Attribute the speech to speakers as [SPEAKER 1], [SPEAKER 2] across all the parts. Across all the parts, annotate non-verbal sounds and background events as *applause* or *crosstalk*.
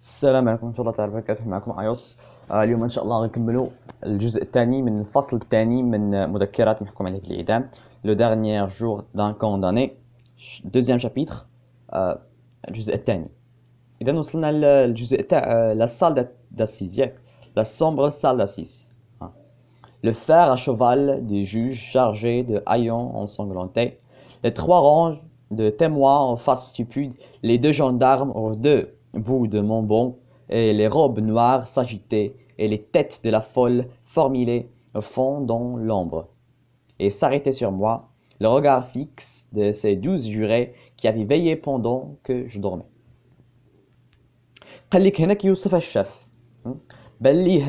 [SPEAKER 1] السلام عليكم ورحمة الله تعالى وبركاته معكم عيوس اليوم إن شاء الله نكملوا الجزء الثاني من الفصل الثاني من مذكرات محكوم عليه بالإعدام لو dernier jour d'un condamné deuxième chapitre الجزء الثاني إذا وصلنا للجزء تاع la salle d'assises la sombre salle d'assises ah. le fer à cheval du juge chargé de haillons ensanglantés les trois rangs de témoins en face stupide les deux gendarmes aux deux bout de Montbon, et les robes noires s'agitaient, et les têtes de la folle formidaient au fond dans l'ombre, et s'arrêtaient sur moi, le regard fixe de ces douze jurés qui avaient veillé pendant que je dormais. قال لك هناك يوصف الشاف بان ليه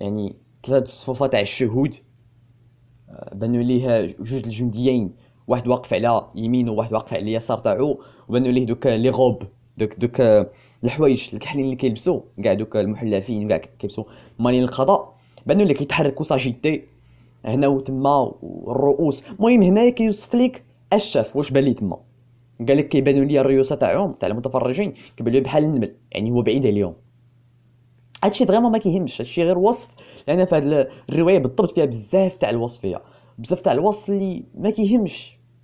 [SPEAKER 1] يعني ثلاث صفوفات تاع الشهود بانوا ليه جوج الجنديين واحد واقف على يمينه وواحد واقف على اليسار تاعو وبانوا ليه دوك لي غوب دوك دوك آه، الحوايج الكحلين اللي كيلبسوا كاع دوك المحلفين كاع كيلبسوا مالين القضاء بانوا اللي كيتحركوا ساجيتي هنا وتما والرؤوس المهم هنايا كيوصف لك الشاف واش بان لي تما قال لك كيبانوا لي الريوسه تاعهم تاع المتفرجين كيبانوا بحال النمل يعني هو بعيد عليهم هادشي فريمون ما كيهمش هادشي غير وصف لان في هاد الروايه بالضبط فيها بزاف تاع الوصفيه بزاف تاع الوصف اللي ما كيهمش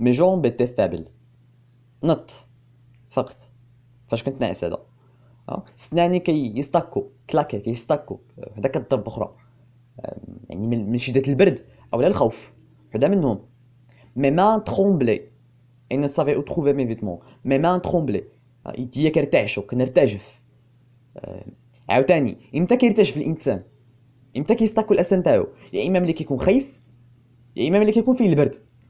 [SPEAKER 1] مي jambes بيتي فابل نط فقط فاش كنت ناعس هذا سناني كي يستاكو كلاكي كي يستاكو وحده كضرب اخرى يعني من شده البرد او لا الخوف حدا منهم مي ما ترومبلي اي نو سافي او تروفي مي فيتمون مي ما ترومبلي أه، يديا كرتعشو كنرتجف أه، عاوتاني امتى كيرتجف الانسان امتى كيستاكو الاسنان تاعو يا اما ملي كيكون خايف يا اما ملي كيكون فيه البرد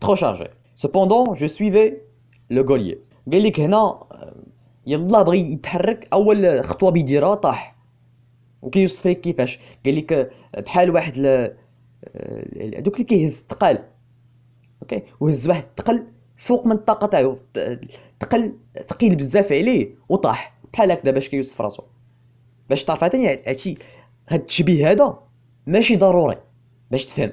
[SPEAKER 1] trop chargé cependant je suivais le golier قال هنا يلا بغي يتحرك اول خطوه بيديرها طاح وكيوصف لك كيفاش قال بحال واحد هذوك اللي كيهز الثقال اوكي وهز واحد الثقل فوق من الطاقه تاعو ثقل ثقيل بزاف عليه وطاح بحال هكذا باش كيوصف راسو باش تعرف عاوتاني هادشي هاد التشبيه هذا ماشي ضروري باش تفهم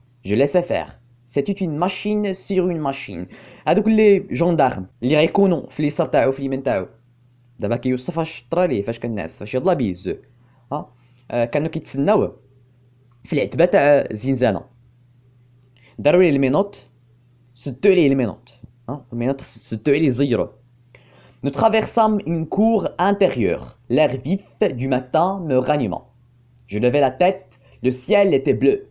[SPEAKER 1] Je laissais faire. C'est une machine sur une machine. À tous les gendarmes, les réconna, les sortaient, les mettaient. D'abord, il faut se faire chuter les fesses, faire la bise, hein. Quand on quitte le zinzana. Darou est bête, Zinzan. D'arrêter les menottes, se tailler les menottes, Les c'est les Nous traversâmes une cour intérieure. L'air vif du matin me ranima. Je levais la tête. Le ciel était bleu.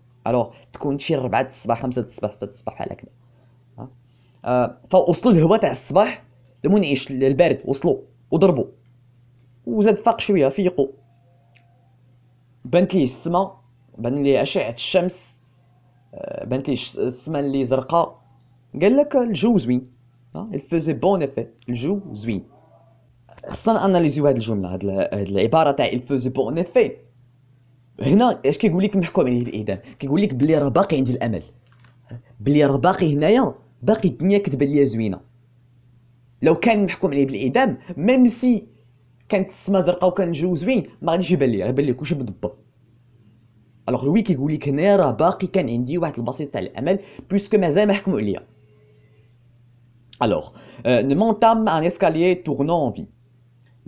[SPEAKER 1] الوغ تكون شي 4 د الصباح 5 د الصباح 6 د الصباح بحال كذا آه، فوصلوا الهواء تاع الصباح المنعش البارد وصلوا وضربوا وزاد فاق شويه فيقوا بانت لي السما بان لي اشعه الشمس آه، بانت لي السما اللي زرقاء قال لك الجو زوين الفوزي بون افي الجو زوين خصنا اناليزيو هاد الجمله هاد العباره تاع الفوزي بون افي هنا اش كيقول لك محكوم عليه بالاعدام كيقول لك بلي راه باقي عندي الامل بلي راه باقي هنايا باقي الدنيا كتبان ليا زوينه لو كان محكوم عليه بالاعدام ميم سي كانت السما زرقاء وكان الجو زوين ما غاديش يبان ليا غيبان ليا كلشي مضبب الوغ لوي كيقول لك هنايا راه باقي كان عندي واحد البسيط تاع الامل بيسكو مازال ما حكموا عليا الوغ نمونتام ان اسكاليي تورنون في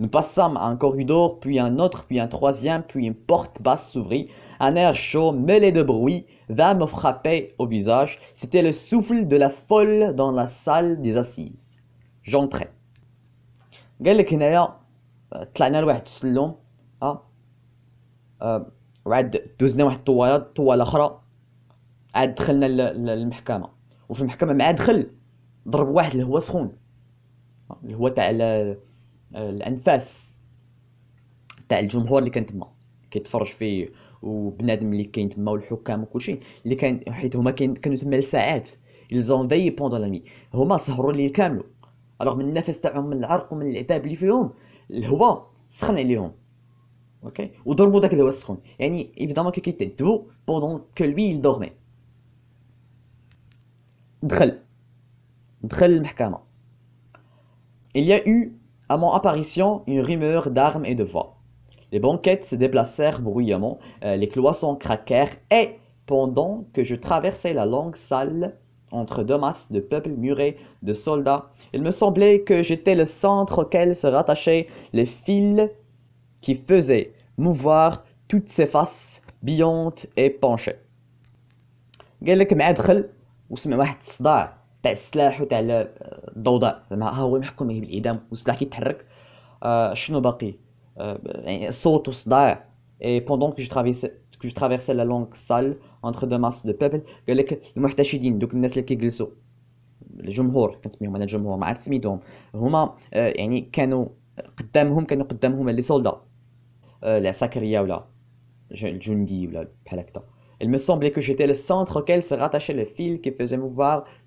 [SPEAKER 1] Nous passâmes un corridor, puis un autre, puis un troisième, puis une porte basse s'ouvrit. Un air chaud, mêlé de bruit, vint me frapper au visage. C'était le souffle de la folle dans la salle des assises. J'entrai. الانفاس تاع الجمهور اللي كان تما كيتفرج فيه وبنادم اللي كاين تما والحكام وكلشي اللي كان حيت هما كانوا تما لساعات يلزون في بوندون لا ني هما سهروا الليل كاملو الوغ من النفس تاعهم من العرق ومن العتاب اللي فيهم الهواء سخن عليهم اوكي وضربوا داك الهواء السخون يعني ايفيدامون كي كيتعذبوا بوندون كو لوي دورمي دخل دخل المحكمه il y a eu à mon apparition une rumeur d'armes et de voix les banquettes se déplacèrent bruyamment euh, les cloisons craquèrent et pendant que je traversais la longue salle entre deux masses de peuple muré de soldats il me semblait que j'étais le centre auquel se rattachaient les fils qui faisaient mouvoir toutes ces faces billantes et penchées. « تاع السلاح وتاع الضوضاء زعما ها هو محكوم بالاعدام والسلاح كيتحرك آه شنو باقي آه يعني الصوت والصداع اي بوندون كو كو لا لونغ سال اونتر دو ماس دو دوك الناس كيجلسوا الجمهور كنسميهم انا الجمهور ما هما يعني كانوا قدامهم قدامهم لي سولدا ولا ولا بحال هكذا Il me semblait que j'étais le centre auquel se rattachait le fil qui faisait mouvoir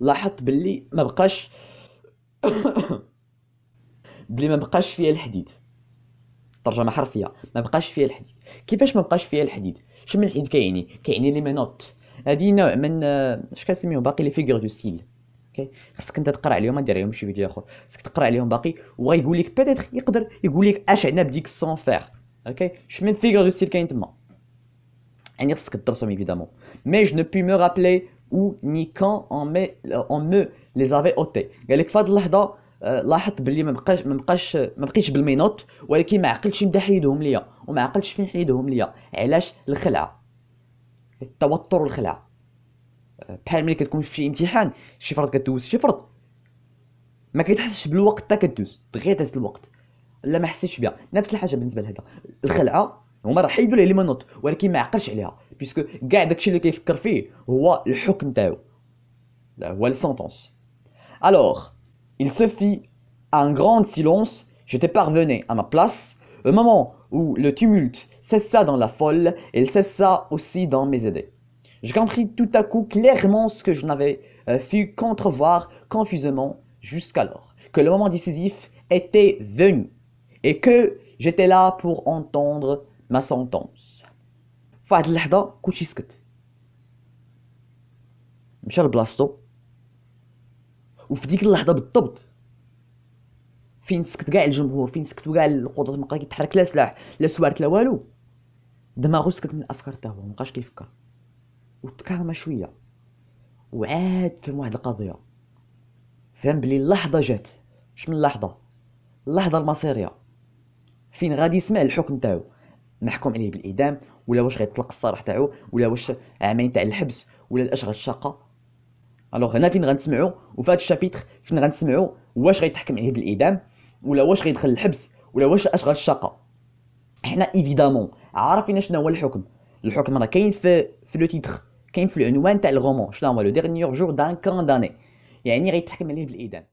[SPEAKER 1] لاحظت باللي ما بقاش *coughs* بلي ما بقاش فيها الحديد ترجمه حرفيه ما بقاش فيها الحديد كيفاش ما بقاش فيها الحديد شنو الحديد كيعني كيعني لي مانوت هادي نوع من اش كنسميو باقي لي فيغور دو ستيل اوكي خصك انت تقرا عليهم دير عليهم شي فيديو اخر خصك تقرا عليهم باقي وغايقول لك بيتيتر يقدر يقول لك اش عندنا بديك سون فيغ اوكي شمن فيغور دو ستيل كاين تما يعني خصك تدرسهم ايفيدامون مي جو نو بي مو رابلي ou ني on met on me les avait ôtés قال لك في اللحظه آه، لاحظت بلي ما بقاش ما بقاش ما بقيتش بالمينوت ولكن ما عقلتش نبدا حيدهم ليا وما عقلتش فين حيدهم ليا علاش الخلعه التوتر والخلعه آه، بحال ملي كتكون في شي امتحان شي فرض كدوز شي فرض ما كتحسش بالوقت حتى كدوز دغيا داز الوقت لا ما حسيتش بها نفس الحاجه بالنسبه لهذا الخلعه alors il se fit un grand silence j'étais parvenu à ma place au moment où le tumulte cessa dans la folle et il cessa aussi dans mes idées je compris tout à coup clairement ce que je n'avais vu euh, contrevoir confusément jusqu'alors que le moment décisif était venu et que j'étais là pour entendre ما سونتونس فواحد اللحظه كلشي سكت مشى لبلاصتو وفي ديك اللحظه بالضبط فين سكت كاع الجمهور فين سكتوا كاع القضاة ما كيتحرك لا سلاح لا سوارت لا والو دماغو سكت من الافكار تاعو مبقاش كيفكر وتكرم شويه وعاد فهم واحد القضيه فهم بلي اللحظه جات شمن اللحظه اللحظه المصيريه فين غادي يسمع الحكم تاعو محكوم عليه بالاعدام ولا واش غيطلق الصراح تاعو ولا واش عامين تاع الحبس ولا الاشغال الشاقه الوغ هنا فين غنسمعوا وفي هذا الشابيتر فين غنسمعوا واش غيتحكم عليه بالاعدام ولا واش غيدخل الحبس ولا واش الاشغال الشاقه حنا ايفيدامون عارفين شنو هو الحكم الحكم راه كاين في في لو تيتر كاين في العنوان تاع الغومون شنو هو لو ديرنيور جور دان كانداني يعني غيتحكم عليه بالاعدام